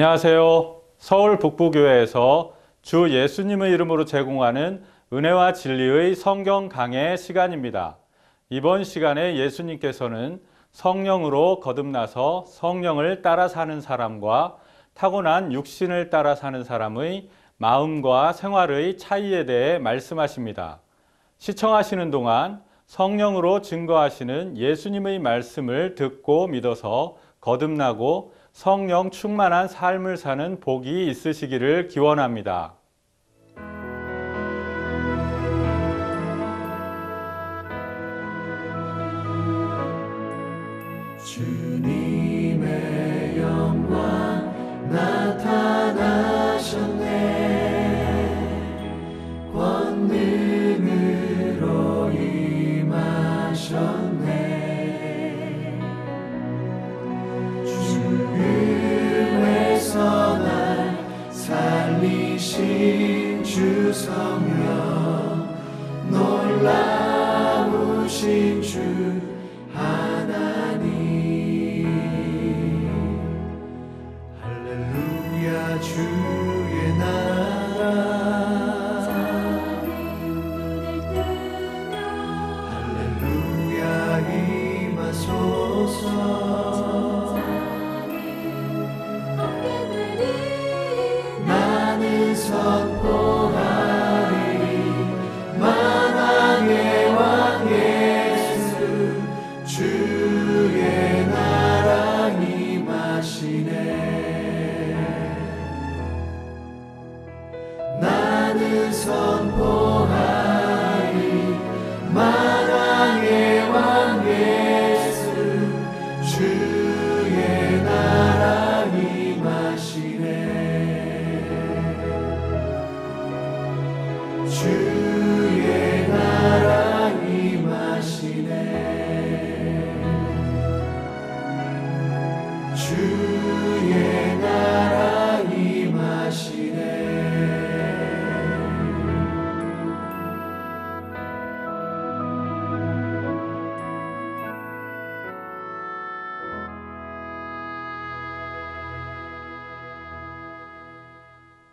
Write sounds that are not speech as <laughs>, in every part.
안녕하세요. 서울 북부교회에서 주 예수님의 이름으로 제공하는 은혜와 진리의 성경 강해 시간입니다. 이번 시간에 예수님께서는 성령으로 거듭나서 성령을 따라 사는 사람과 타고난 육신을 따라 사는 사람의 마음과 생활의 차이에 대해 말씀하십니다. 시청하시는 동안 성령으로 증거하시는 예수님의 말씀을 듣고 믿어서 거듭나고 성령 충만한 삶을 사는 복이 있으시기를 기원합니다.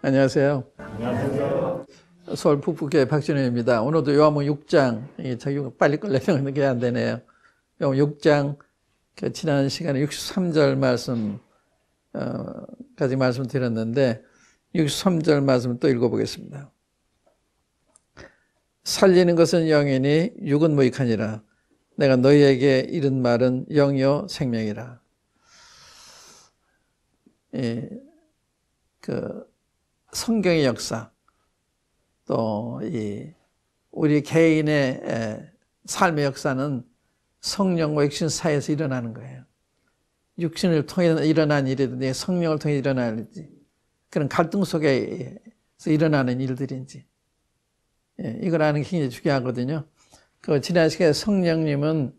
안녕하세요. 안녕하세요. 서울 북부교 박진우입니다. 오늘도 요한문 6장, 자기 빨리 끌려는 게안 되네요. 요한문 6장, 그 지난 시간에 63절 말씀, 어, 까지 말씀드렸는데, 63절 말씀 또 읽어보겠습니다. 살리는 것은 영이니 육은 무익하니라. 내가 너희에게 이른 말은 영이요 생명이라. 예, 그 성경의 역사, 또 이 우리 개인의 삶의 역사는 성령과 육신 사이에서 일어나는 거예요. 육신을 통해 일어난 일이든지 성령을 통해 일어난 일지 그런 갈등 속에서 일어나는 일들인지 예, 이걸 아는 게 굉장히 중요하거든요. 그 지난 시간에 성령님은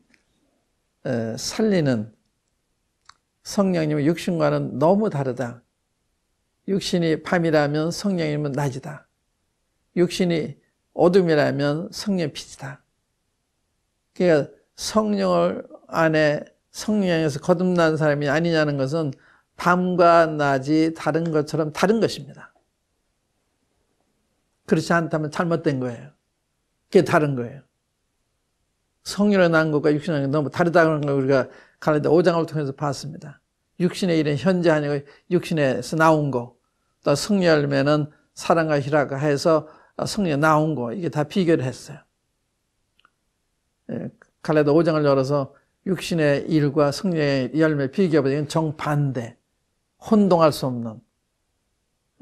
살리는 성령님은 육신과는 너무 다르다. 육신이 밤이라면 성령이면 낮이다. 육신이 어둠이라면 성령 빛이다. 그러니까 성령을 안에 성령에서 거듭난 사람이 아니냐는 것은 밤과 낮이 다른 것처럼 다른 것입니다. 그렇지 않다면 잘못된 거예요. 그게 다른 거예요. 성령을 낳은 것과 육신을 낳은 것 너무 다르다는 걸 우리가 갈라디아 5장을 통해서 봤습니다. 육신의 일은 현재 아니고 육신에서 나온 거. 또 승리 열매는 사랑과 희락해서 승리 나온 거 이게 다 비교를 했어요. 예, 갈라도 5장을 열어서 육신의 일과 승리의 열매 비교해보면 정반대, 혼동할 수 없는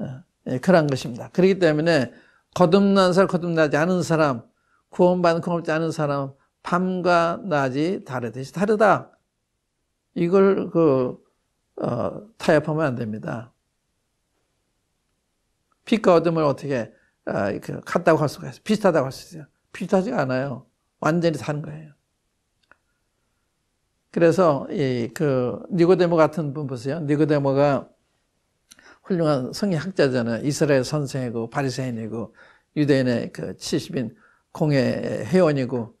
예, 예, 그런 것입니다. 그렇기 때문에 거듭난 사람, 거듭나지 않은 사람, 구원받은 구원지 않은 사람, 밤과 낮이 다르듯이 다르다. 이걸 그 어, 타협하면 안 됩니다. 빛과 어둠을 어떻게 아, 그 같다고 할 수가 있어요. 비슷하다고 할 수 있어요. 비슷하지 않아요. 완전히 다른 거예요. 그래서 이 그 니고데모 같은 분 보세요. 니고데모가 훌륭한 성리학자잖아요. 이스라엘 선생이고 바리새인이고 유대인의 그 70인 공회 회원이고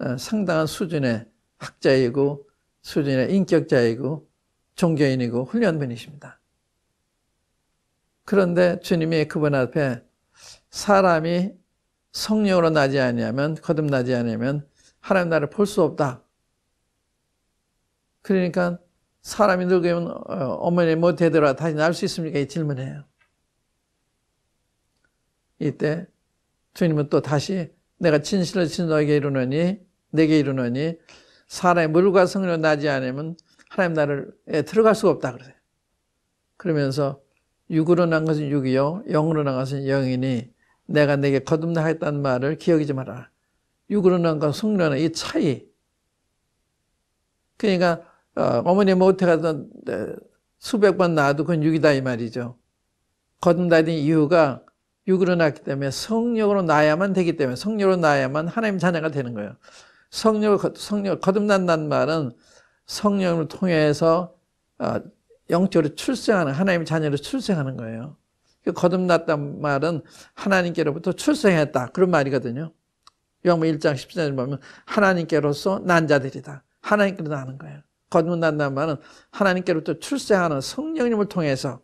어, 상당한 수준의 학자이고 수준의 인격자이고 종교인이고 훌륭한 분이십니다. 그런데 주님이 그분 앞에 사람이 성령으로 나지 않으면 거듭나지 아니면 하나님 나를 볼 수 없다. 그러니까 사람이 늙으면 어, 어머니 뭐 되더라 다시 날 수 있습니까? 이 질문해요. 이때 주님은 또 다시 내가 진실을 진노하게 이루느니 내게 이루느니 사람의 물과 성령으로 나지 않으면 하나님 나라에 들어갈 수가 없다 그러세요. 그러면서 육으로 난 것은 육이요 영으로 난 것은 영이니 내가 내게 거듭나 했다는 말을 기억이지 마라. 육으로 난 것과 성으로 이 차이. 그러니까 어, 어머니 모태 가던 네, 수백 번낳도 그건 육이다 이 말이죠. 거듭나는 이유가 육으로 낳기 때문에 성령으로 낳야만 되기 때문에 성령으로 낳야만 하나님 자녀가 되는 거예요. 성령 성령 거듭난다는 말은 성령을 통해서 어, 영적으로 출생하는 하나님의 자녀로 출생하는 거예요. 그 거듭났단 말은 하나님께로부터 출생했다 그런 말이거든요. 요한복 1장 14절 보면 하나님께로서 난 자들이다. 하나님께로 나는 거예요. 거듭난다는 말은 하나님께로부터 출생하는 성령님을 통해서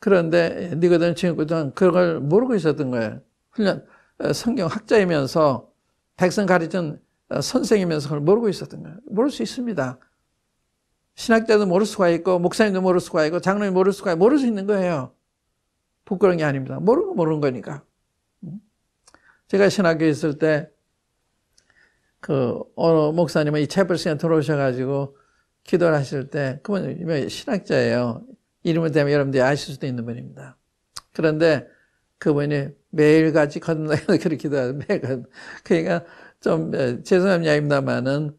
그런데 니거든 친구들은 그걸 모르고 있었던 거예요. 훈련 어, 성경 학자이면서 백성 가르친 어, 선생이면서 그걸 모르고 있었던 거예요. 모를 수 있습니다. 신학자도 모를 수가 있고 목사님도 모를 수가 있고 장로님 모를 수가 있고 모를 수 있는 거예요. 부끄러운 게 아닙니다. 모르고 모르는 거니까. 음. 제가 신학교에 있을 때, 그, 어느 목사님은 이 채플스에 들어오셔가지고, 기도를 하실 때, 그분 신학자예요. 이름을 대면 여러분들이 아실 수도 있는 분입니다. 그런데 그분이 매일같이 거듭 <laughs> 그렇게 기도하요 매일 그러니까 좀 예, 죄송한 이야기입니다만은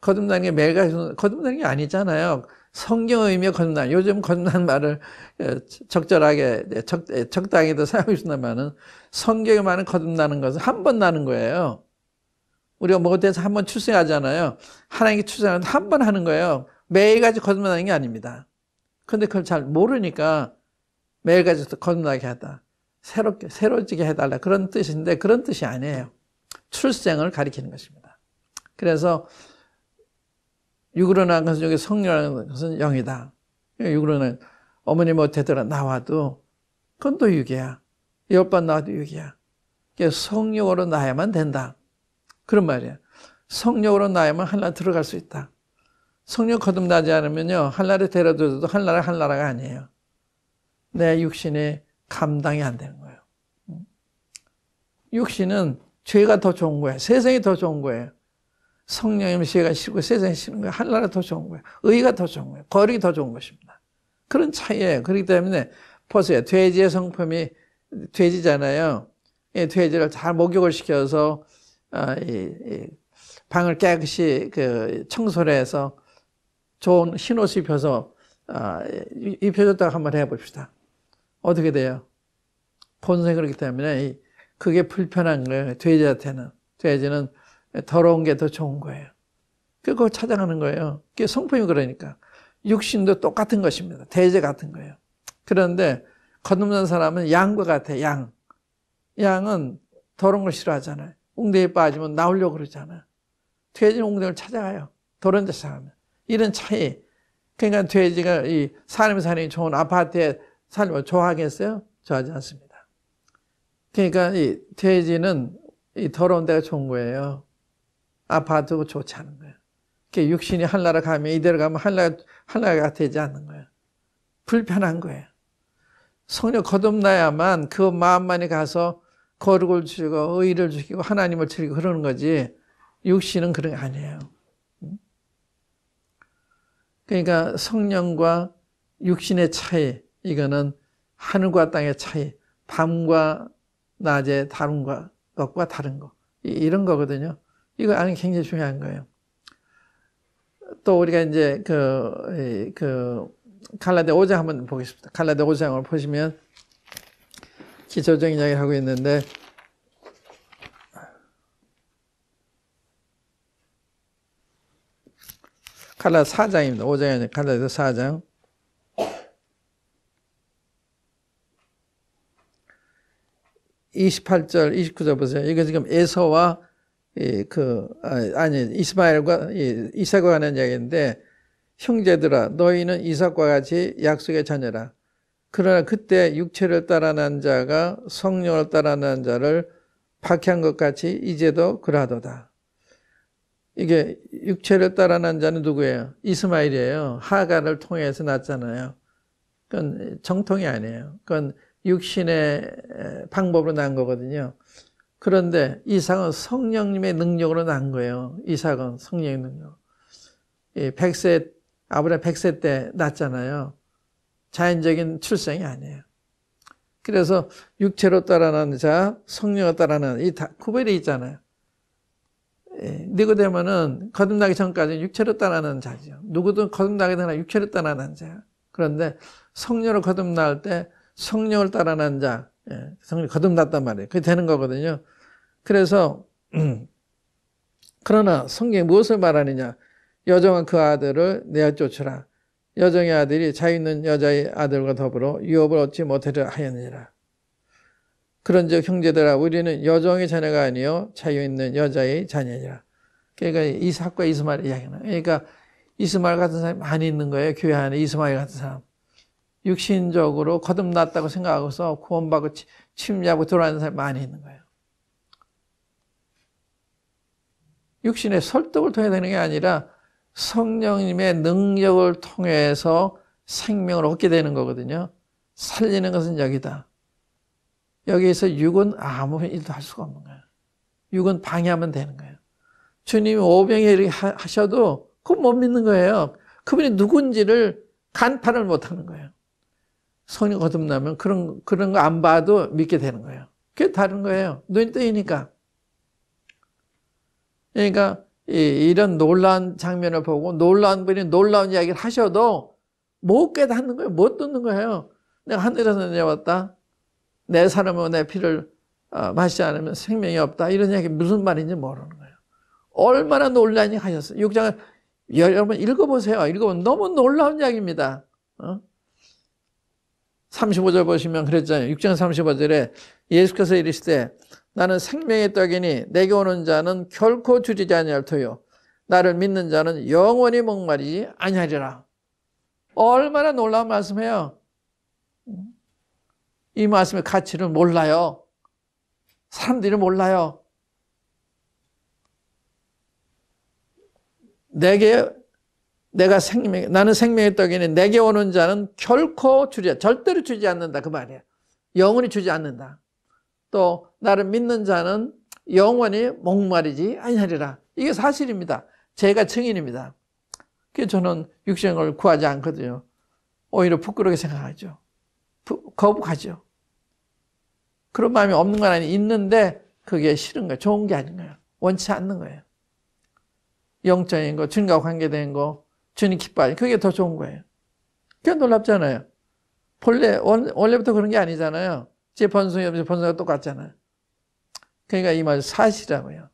거듭난 게매가 거듭난 게 아니잖아요. 성경 의미 거듭난. 요즘 거듭난 말을 예, 적절하게 예, 적, 적당히도 사용하신다면은 성경에 말은 거듭나는 것은 한 번 나는 거예요. 우리가 뭐돼서한 번 출생하잖아요. 하나님께 출생하는한번 하는 거예요. 매일같이 거듭나는 게 아닙니다. 근데 그걸 잘 모르니까 매일같이 거듭나게 하다. 새롭게, 새로지게 해달라. 그런 뜻인데 그런 뜻이 아니에요. 출생을 가리키는 것입니다. 그래서 육으로 난 것은 여기 성령이라는 것은 영이다. 육으로는 어머니 못되더라 나와도 그건 또 육이야. 열번 나와도 육이야. 그러니까 성령으로 나야만 된다. 그런 말이야. 성령으로 나야만 한나 들어갈 수 있다. 성령 거듭나지 않으면요 한나를 데려줘도 한나라 한나라가 아니에요. 내육신에 감당이 안 되는 거예요. 육신은 죄가 더 좋은 거야. 세상이 더 좋은 거예요. 성령의 죄가 싫고 세상이 싫은 거야. 하나가 더 좋은 거야. 의가 더 좋은 거야. 거룩이 더 좋은 것입니다. 그런 차이예요. 그렇기 때문에 보세요. 돼지의 성품이 돼지잖아요. 이 돼지를 잘 목욕을 시켜서 아, 방을 깨끗이 그 청소를 해서 좋은 흰옷 입혀서 아, 입혀줬다고 한번 해봅시다. 어떻게 돼요? 본성이 그렇기 때문에 그게 불편한 거예요. 돼지한테는. 돼지는 더러운 게 더 좋은 거예요. 그걸 찾아가는 거예요. 그게 성품이 그러니까. 육신도 똑같은 것입니다. 돼지 같은 거예요. 그런데 거듭난 사람은 양과 같아, 양. 양은 더러운 걸 싫어하잖아요. 웅대에 빠지면 나오려고 그러잖아요. 돼지는 웅대를 찾아가요. 더러운 데서 가면. 이런 차이. 그러니까 돼지가 이 사람이 사는 좋은 아파트에 살면 좋아하겠어요? 좋아하지 않습니다. 그러니까 이 돼지는 이 더러운 데가 좋은 거예요. 아파트 좋지 않은 거예요. 이렇게 그러니까 육신이 한나라 가면 이대로 가면 한나라, 한나라가 되지 않는 거예요. 불편한 거예요. 성령 거듭나야만 그 마음만이 가서 거룩을 주고 의를 주시고 하나님을 드리고 그러는 거지 육신은 그런 게 아니에요. 그러니까 성령과 육신의 차이 이거는 하늘과 땅의 차이 밤과 낮에 다른 것과 다른 것. 이런 거거든요. 이거 아는 굉장히 중요한 거예요. 또 우리가 이제 그, 그, 갈라데 5장 한번 보겠습니다. 갈라데 5장을 보시면 기초적인 이야기 하고 있는데, 갈라 4장입니다. 5장이 아니라 갈라데 4장. 28절, 29절 보세요. 이거 지금 에서와 이, 그, 아, 아니, 이스마엘과 이삭과 관한 이야기인데, 형제들아, 너희는 이삭과 같이 약속의 자녀라. 그러나 그때 육체를 따라 난 자가 성령을 따라 난 자를 박해한 것 같이 이제도 그러하도다. 이게 육체를 따라 난 자는 누구예요? 이스마엘이에요. 하간을 통해서 났잖아요. 그건 정통이 아니에요. 그건 육신의 방법으로 난 거거든요. 그런데 이삭은 성령님의 능력으로 난 거예요. 이삭은 성령의 능력. 100세, 아브라 100세 때 낳잖아요. 자연적인 출생이 아니에요. 그래서 육체로 따라난 자, 성령을 따라난 이 다, 구별이 있잖아요. 예, 니고데모는 거듭나기 전까지 육체로 따라난 자죠. 누구든 거듭나기 전에 육체로 따라난 자 그런데 성녀로 거듭날 때 성령을 따라난 자, 예, 성령 이 거듭났단 말이에요. 그게 되는 거거든요. 그래서 음, 그러나 성경이 무엇을 말하느냐? 여정은 그 아들을 내어 쫓으라. 여정의 아들이 자유 있는 여자의 아들과 더불어 유업을 얻지 못하려 하였느니라. 그런즉 형제들아 우리는 여정의 자녀가 아니요 자유 있는 여자의 자녀니라. 그러니까 이삭과 이스마엘 이야기나. 그러니까 이스마엘 같은 사람이 많이 있는 거예요. 교회 안에 이스마엘 같은 사람. 육신적으로 거듭났다고 생각하고서 구원받고 침략하고 돌아가는 사람이 많이 있는 거예요. 육신의 설득을 통해 되는 게 아니라 성령님의 능력을 통해서 생명을 얻게 되는 거거든요. 살리는 것은 여기다. 여기에서 육은 아무 일도 할 수가 없는 거예요. 육은 방해하면 되는 거예요. 주님이 오병이렇 하셔도 그건 못 믿는 거예요. 그분이 누군지를 간판을 못 하는 거예요. 성이 거듭나면 그런, 그런 거 안 봐도 믿게 되는 거예요. 그게 다른 거예요. 눈이 뜨이니까. 그러니까, 이, 런 놀라운 장면을 보고 놀라운 분이 놀라운 이야기를 하셔도 못 깨닫는 거예요. 못 듣는 거예요. 내가 하늘에서 내려왔다. 내 사람은 내 피를 어, 마시지 않으면 생명이 없다. 이런 이야기 무슨 말인지 모르는 거예요. 얼마나 놀라니 하셨어요. 6장을 여러분 읽어보세요. 읽어보면 너무 놀라운 이야기입니다. 어? 35절 보시면 그랬잖아요. 6장 35절에 예수께서 이르시되 나는 생명의 떡이니 내게 오는 자는 결코 주지지 아니할 토요 나를 믿는 자는 영원히 목마르지 아니하리라. 얼마나 놀라운 말씀이에요. 이 말씀의 가치를 몰라요. 사람들이 몰라요. 내게 내가 생명 나는 생명의 떡이니 내게 오는 자는 결코 주지 절대로 주지 않는다 그말이야 영원히 주지 않는다. 또 나를 믿는 자는 영원히 목마르지 아니하리라. 이게 사실입니다. 제가 증인입니다. 그 저는 육신을 구하지 않거든요. 오히려 부끄럽게 생각하죠. 부, 거북하죠. 그런 마음이 없는 건 아니 있는데 그게 싫은 거예요. 좋은 게 아닌 거예요. 원치 않는 거예요. 영적인 거, 증님과 관계된 거, 주님 기뻐하니 그게 더 좋은 거예요. 그게 놀랍잖아요. 본래 원래부터 그런 게 아니잖아요. 제 번성이 없이 번성과 똑같잖아요. 그러니까 이말 사실이라고요.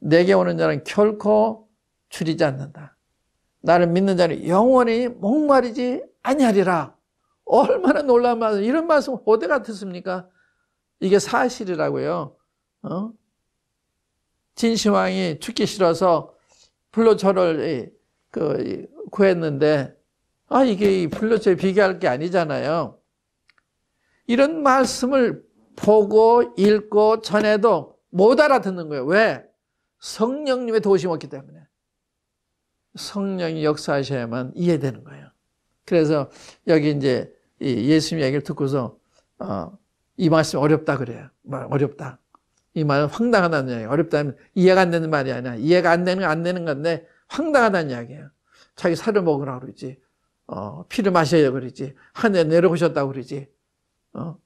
내게 오는 자는 결코 줄이지 않는다. 나를 믿는 자는 영원히 목마르지 아니하리라. 얼마나 놀라운 말씀, 이런 말씀 어디 같았습니까? 이게 사실이라고요. 어? 진시왕이 죽기 싫어서 불로 저를 그 구했는데 아 이게 불로초에 비교할 게 아니잖아요. 이런 말씀을 보고 읽고 전해도 못 알아듣는 거예요. 왜? 성령님의 도심 없기 때문에. 성령이 역사하셔야만 이해되는 거예요. 그래서 여기 이제 예수님 얘기를 듣고서 어, 이말씀 어렵다 그래요. 어렵다. 이 말은 황당하다는 얘기 어렵다면 이해가 안 되는 말이 아니야. 이해가 안 되는 안 되는 건데 황당하다는 이야기예요. 자기 살을 먹으라고 그러지. 어, 피를 마셔야 그러지. 하늘에 내려오셨다고 그러지. 어,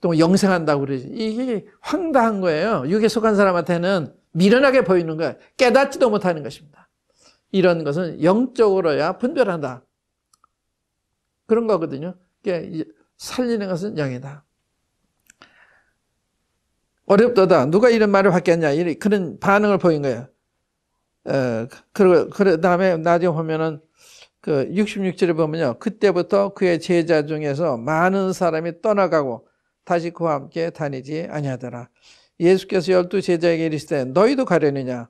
또 영생한다고 그러지. 이게 황당한 거예요. 육에 속한 사람한테는 미련하게 보이는 거예요. 깨닫지도 못하는 것입니다. 이런 것은 영적으로야 분별한다. 그런 거거든요. 살리는 것은 영이다. 어렵도다. 누가 이런 말을 받겠냐. 그런 반응을 보인 거예요. 그러, 그 다음에 나중에 보면은 그 66절에 보면요. 그때부터 그의 제자 중에서 많은 사람이 떠나가고 다시 그와 함께 다니지 아니하더라. 예수께서 열두 제자에게 이르시되 너희도 가려느냐?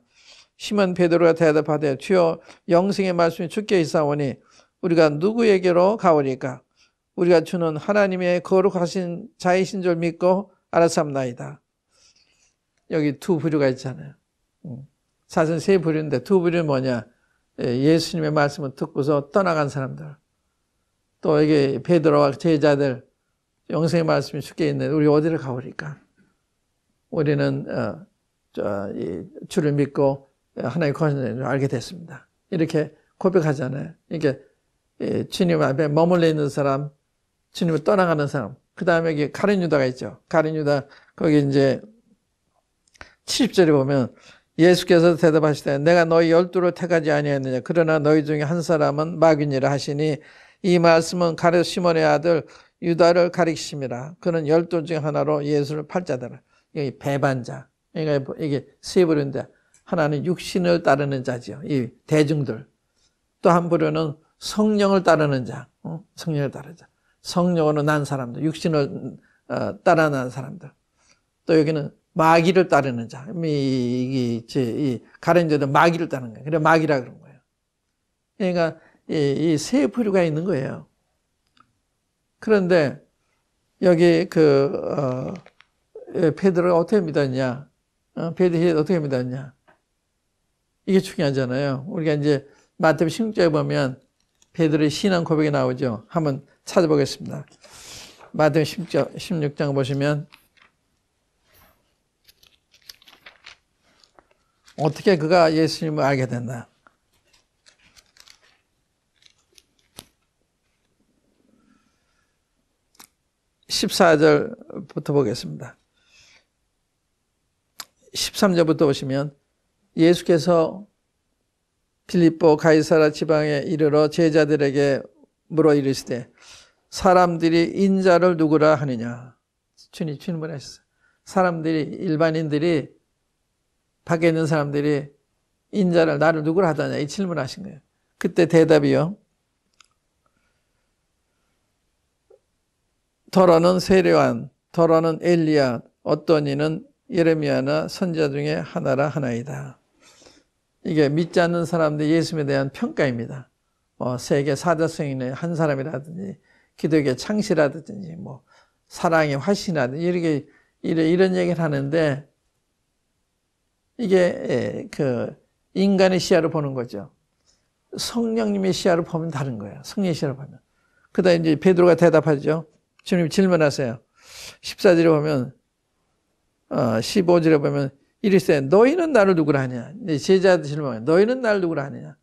시몬 베드로가 대답하되 주여 영생의 말씀이 주께 있사오니 우리가 누구에게로 가오리까? 우리가 주는 하나님의 거룩하신 자이신 줄 믿고 알아삼나이다. 여기 두 부류가 있잖아요. 음. 사실 세 부류인데 두 부류는 뭐냐? 예, 예수님의 말씀을 듣고서 떠나간 사람들. 또 이게 베드로와 제자들 영생의 말씀이 쉽게 있는 우리 어디를 가오리까? 우리는 어, 저, 이, 주를 믿고 하나님의 권세를 알게 됐습니다. 이렇게 고백하잖아요. 이게 예, 주님 앞에 머물러 있는 사람, 주님을 떠나가는 사람. 그 다음에 가린 유다가 있죠. 가린 유다 거기 이제 70절에 보면 예수께서 대답하시되 내가 너희 열두를 택하지 아니하느냐 그러나 너희 중에 한 사람은 마귀니라 하시니 이 말씀은 가룟 시몬의 아들 유다를 가리키심이라 그는 열두 중 하나로 예수를 팔자더라 여기 배반자 그러니까 이게 세 부류인데 하나는 육신을 따르는 자지요 이 대중들 또 한 부류는 성령을 따르는 자 어? 성령을 따르자 성령으로 난 사람들 육신을 어, 따라 난 사람들 또 여기는 마귀를 따르는 자. 이, 이, 이 가른 자는 마귀를 따르는 거예요. 그래 마귀라 그런 거예요. 그러니까 이 세 부류가 있는 거예요. 그런데 여기 그 어, 예, 페드로가 어떻게 믿었냐? 어, 페드로 어떻게 믿었냐? 이게 중요하잖아요. 우리가 이제 마태복음 1 6에 보면 베드로의 신앙 고백이 나오죠. 한번 찾아보겠습니다. 마태복 16장 보시면 어떻게 그가 예수님을 알게 됐나? (14절부터) 보겠습니다 (13절부터) 보시면 예수께서 필립보 가이사라 지방에 이르러 제자들에게 물어 이르시되 사람들이 인자를 누구라 하느냐 주님 질문하셨어요 사람들이 일반인들이 밖에 있는 사람들이 인자를 나를 누구를 하다냐 이 질문하신 거예요. 그때 대답이요. 더러는 세례완, 더러는 엘리야, 어떤 이는 예레미야나 선자 중에 하나라 하나이다. 이게 믿지 않는 사람들 예수에 대한 평가입니다. 뭐 세계 사자성인의 한 사람이라든지 기독의 창시라든지 뭐 사랑의 화신이라든지 이렇게 이런, 이런 얘기를 하는데 이게 예, 그 인간의 시야로 보는 거죠. 성령님의 시야로 보면 다른 거예요. 성령의 시야로 보면. 그다 이제 베드로가 대답하죠. 주님 질문하세요. 14절에 보면 어, 15절에 보면 이르시 너희는 나를 누구라 하냐. 제자들 질문해 너희는 나를 누구라 하느냐.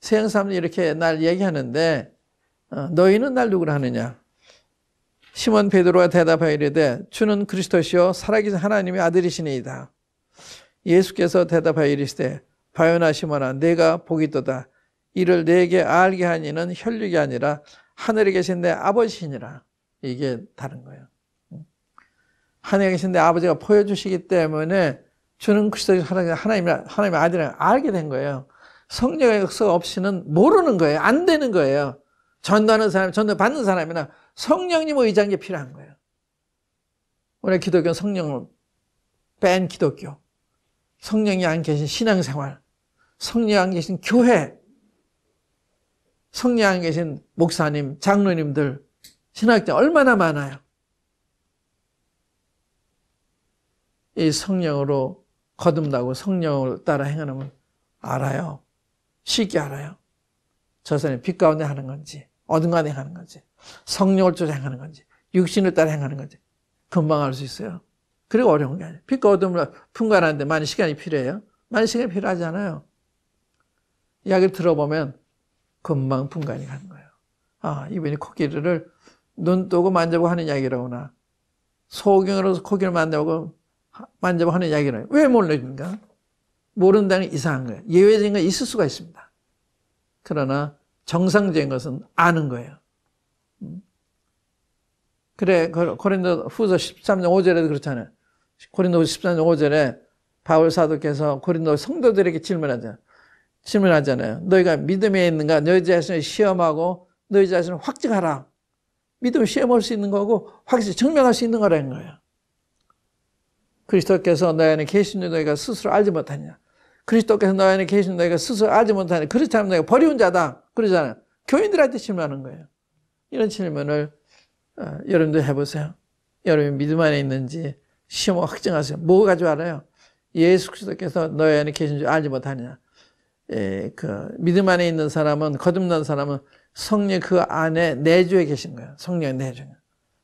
세상 사람들이 이렇게 날 얘기하는데 어, 너희는 날 누구라 하느냐. 시몬 베드로가 대답하여 이르되 주는 그리스도시요 살아계신 하나님의 아들이시니이다. 예수께서 대답하여 이르시되 바요나 시모나 내가 복이 도다 이를 내게 알게 하니는 혈육이 아니라 하늘에 계신 내 아버지시니라 이게 다른 거예요 하늘에 계신 내 아버지가 보여주시기 때문에 주는 그리스도의 하나님, 하나님의, 하나님의 아들을 알게 된 거예요 성령의 역사 없이는 모르는 거예요 안 되는 거예요 전도하는 사람, 전도 받는 사람이나 성령님의 의지한 게 필요한 거예요 우리 기독교는 성령을 뺀 기독교 성령이 안 계신 신앙생활, 성령 이안 계신 교회, 성령 이안 계신 목사님, 장로님들, 신학자 얼마나 많아요. 이 성령으로 거듭나고 성령을 따라 행하면 알아요. 쉽게 알아요. 저 사람이 빛 가운데 하는 건지, 어둠간에 하는 건지, 성령을 쫓아 행하는 건지, 육신을 따라 행하는 건지 금방 알 수 있어요. 그리고 어려운 게 아니에요. 빛과 어둠을 분간하는데 많은 시간이 필요해요. 많은 시간이 필요하잖아요. 이야기를 들어보면 금방 분간이 가는 거예요. 아, 이분이 코끼리를 눈 뜨고 만져보고 하는 이야기라구나. 소경으로 서 코끼리를 만져보고 만져보고 하는 이야기라요. 왜 모르는가? 모른다는 이상한 거예요. 예외적인 건 있을 수가 있습니다. 그러나 정상적인 것은 아는 거예요. 음. 그래 고린도 후서 13장 5절에도 그렇잖아요. 고린도 14장 5절에 바울 사도께서 고린도 성도들에게 질문하잖아요. 질문하잖아요. 너희가 믿음에 있는가? 너희 자신을 시험하고 너희 자신을 확증하라. 믿음 시험할 수 있는 거고 확실히 증명할 수 있는 거라는 거예요. 그리스도께서 너희 안에 계신 줄 너희가 스스로 알지 못하냐. 그리스도께서 너희 안에 계신 너희가 스스로 알지 못하냐. 그렇지 않으면 너희가 버리운 자다. 그러잖아요. 교인들한테 질문하는 거예요. 이런 질문을 어, 여러분도 해보세요. 여러분 믿음 안에 있는지 심험 확증하세요. 뭐 가지고 알아요? 예수 그리스도께서 너희 안에 계신 줄 알지 못하느냐. 예, 그 믿음 안에 있는 사람은 거듭난 사람은 성령 그 안에 내주에 계신 거예요. 성령 내주.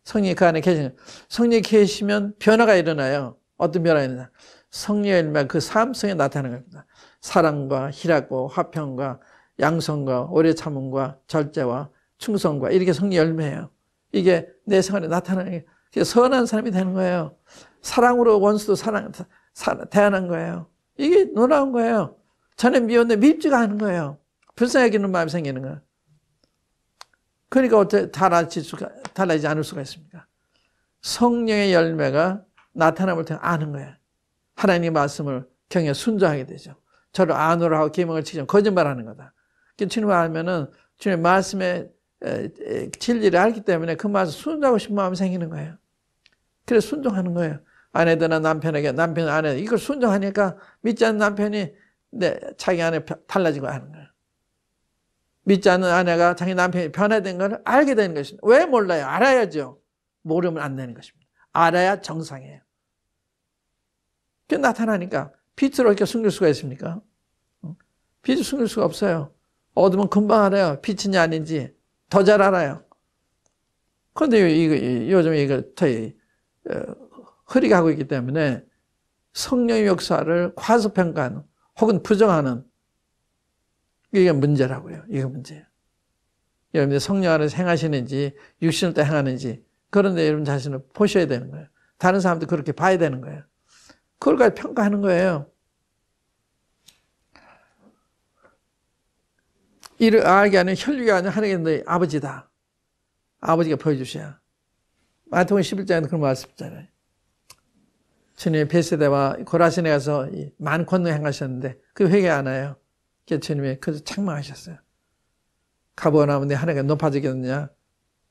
성령그 안에 계신 거예요. 성령 계시면 변화가 일어나요. 어떤 변화가 일어나? 성령의 일그 삶성에 나타나는 겁니다. 사랑과 희락과 화평과 양성과 오래 참음과 절제와 충성과 이렇게 성령 열매예요. 이게 내 생활에 나타나는 게 선한 사람이 되는 거예요. 사랑으로 원수도 사랑, 사, 대하는 거예요. 이게 놀라운 거예요. 전에 미웠는데 밉지가 않은 거예요. 불쌍히 여는 마음이 생기는 거예요. 그러니까 어떻게 달라질 수가, 달라지지 않을 수가 있습니까? 성령의 열매가 나타남을 통해 아는 거예요. 하나님 말씀을 경에 순종하게 되죠. 저를 안으로 하고 계명을 지 거짓말하는 거다. 그러니까 주님을 알면은 주님 말씀의 진리를 알기 때문에 그 말씀 순종하고 싶은 마음이 생기는 거예요. 그래서 순종하는 거예요. 아내 들나 남편에게 남편 아내 이걸 순종하니까 믿지 않는 남편이 내 자기 아내 달라지고 하는 거예요. 믿지 않는 아내가 자기 남편이 변화된 걸 알게 되는 것입니다. 왜 몰라요? 알아야죠. 모르면 안 되는 것입니다. 알아야 정상이에요. 그게 나타나니까 빛으로 이렇게 숨길 수가 있습니까? 빛을 어? 숨길 수가 없어요. 어둠은 금방 알아요. 빛이냐 아닌지 더 잘 알아요. 그런데 요즘 이거, 요즘 이거 더 흐리가 하고 있기 때문에 성령의 역사를 과소평가하는 혹은 부정하는 이게 문제라고요. 이게 문제예요. 여러분이 성령 안에서 행하시는지 육신을 또 행하는지 그런데 여러분 자신을 보셔야 되는 거예요. 다른 사람도 그렇게 봐야 되는 거예요. 그걸까지 평가하는 거예요. 이를 알게 하는 혈육이 아니라 하나님의 아버지다. 아버지가 보여주셔야. 마태복음 1 1장에 그런 말씀 있잖아요. 주님의 베세대와 고라신에 가서 만권을 행하셨는데 그 회개 안 해요. 그 주님이 그래서 창망하셨어요. 가버나움이 하나가 높아지겠느냐?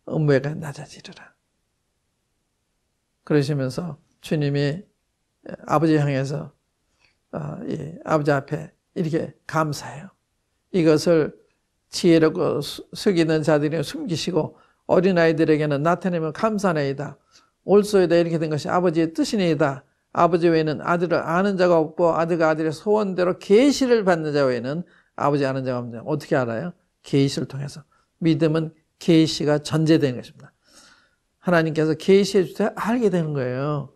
음부가 낮아지리라. 그러시면서 주님이 아버지 향해서 어, 아버지 앞에 이렇게 감사해요. 이것을 지혜롭고 숙이는 자들이 숨기시고 어린아이들에게는 나타내면 감사나이다. 올소이다 이렇게 된 것이 아버지의 뜻이니이다. 아버지 외에는 아들을 아는 자가 없고 아들과 아들의 소원대로 계시를 받는 자 외에는 아버지 아는 자가 없냐 는 어떻게 알아요? 계시를 통해서 믿음은 계시가 전제되는 것입니다. 하나님께서 계시해 주셔야 알게 되는 거예요.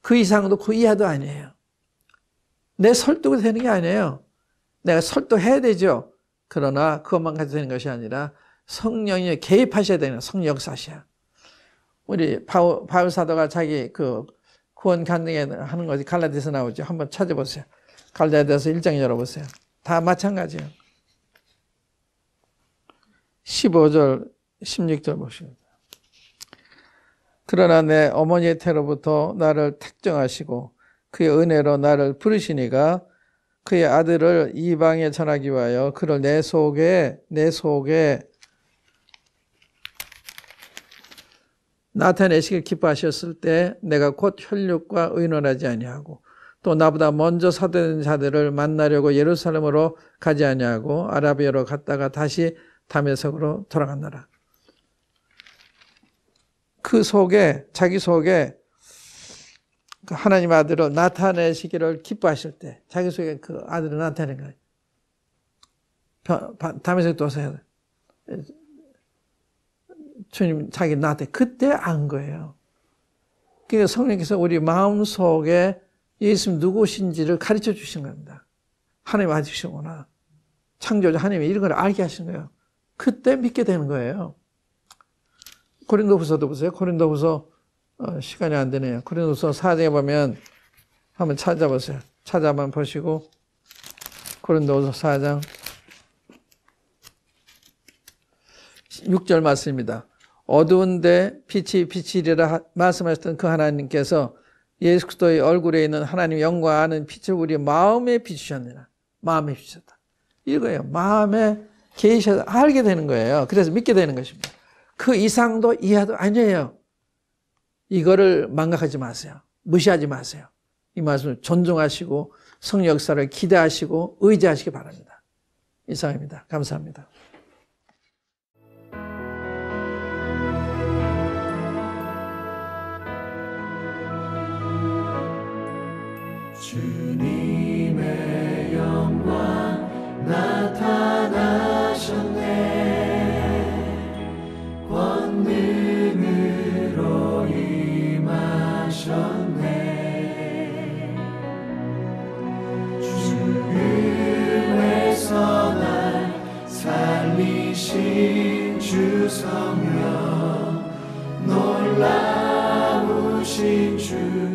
그 이상도 그 이하도 아니에요. 내 설득이 되는 게 아니에요. 내가 설득해야 되죠. 그러나 그것만 가지고 되는 것이 아니라 성령이 개입하셔야 되는 성역사시야. 우리 바울, 바울 사도가 자기 그 후원 가능하는 것이 갈라디아서 나오죠. 한번 찾아보세요. 갈라디아서 1장 열어보세요. 다 마찬가지예요. 15절, 16절 보시면 그러나 내 어머니의 태로부터 나를 택정하시고 그의 은혜로 나를 부르시니가 그의 아들을 이방에 전하기 위하여 그를 내 속에 내 속에 나타내시길 기뻐하셨을 때 내가 곧 혈육과 의논하지 아니하고 또 나보다 먼저 사도된 자들을 만나려고 예루살렘으로 가지 아니하고 아라비아로 갔다가 다시 담에석으로 돌아간노라그 속에 자기 속에 그 하나님 아들을 나타내시기를 기뻐하실 때 자기 속에 그 아들을 나타내는 거예요. 담에석 도서에 주님 자기 나한테 그때 안 거예요. 그러니까 성령께서 우리 마음 속에 예수 누구신지를 가르쳐 주신 겁니다. 하나님 아저구나 창조자 하나님이 이런 걸 알게 하신 거예요. 그때 믿게 되는 거예요. 고린도후서도 보세요. 고린도후서 어, 시간이 안 되네요. 고린도후서 4장에 보면 한번 찾아보세요. 찾아만 보시고 고린도후서 4장 6절 말씀입니다. 어두운데 빛이 빛이리라 말씀하셨던 그 하나님께서 예수 그리스도의 얼굴에 있는 하나님 영광하는 빛을 우리 마음에 비추셨느라 마음에 비추셨다. 이거예요. 마음에 계셔 알게 되는 거예요. 그래서 믿게 되는 것입니다. 그 이상도 이하도 아니에요. 이거를 망각하지 마세요. 무시하지 마세요. 이 말씀을 존중하시고 성역사를 기대하시고 의지하시기 바랍니다. 이상입니다. 감사합니다. 놀라우신 주